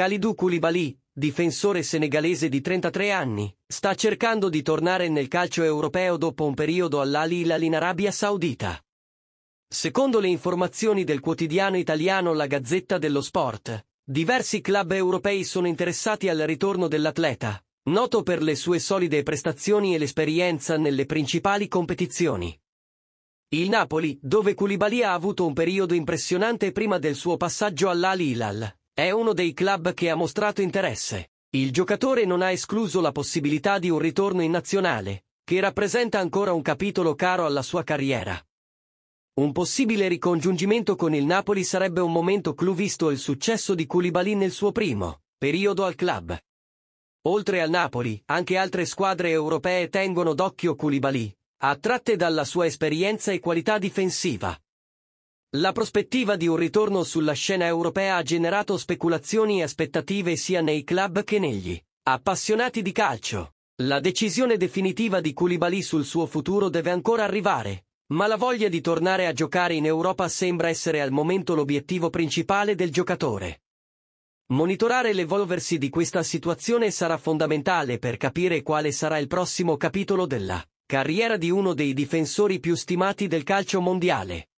Khalidou Koulibaly, difensore senegalese di 33 anni, sta cercando di tornare nel calcio europeo dopo un periodo all'Ali hilal in Arabia Saudita. Secondo le informazioni del quotidiano italiano La Gazzetta dello Sport, diversi club europei sono interessati al ritorno dell'atleta, noto per le sue solide prestazioni e l'esperienza nelle principali competizioni. Il Napoli, dove Koulibaly ha avuto un periodo impressionante prima del suo passaggio all'Ali hilal è uno dei club che ha mostrato interesse. Il giocatore non ha escluso la possibilità di un ritorno in nazionale, che rappresenta ancora un capitolo caro alla sua carriera. Un possibile ricongiungimento con il Napoli sarebbe un momento clou visto il successo di Koulibaly nel suo primo periodo al club. Oltre al Napoli, anche altre squadre europee tengono d'occhio Koulibaly, attratte dalla sua esperienza e qualità difensiva. La prospettiva di un ritorno sulla scena europea ha generato speculazioni e aspettative sia nei club che negli appassionati di calcio. La decisione definitiva di Koulibaly sul suo futuro deve ancora arrivare, ma la voglia di tornare a giocare in Europa sembra essere al momento l'obiettivo principale del giocatore. Monitorare l'evolversi di questa situazione sarà fondamentale per capire quale sarà il prossimo capitolo della carriera di uno dei difensori più stimati del calcio mondiale.